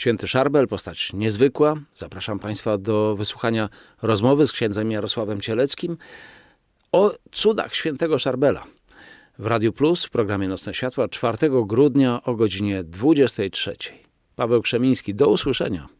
Święty Szarbel, postać niezwykła. Zapraszam Państwa do wysłuchania rozmowy z księdzem Jarosławem Cieleckim o cudach świętego Szarbela. W Radiu Plus w programie Nocne Światła 4 grudnia o godzinie 23. Paweł Krzemiński, do usłyszenia.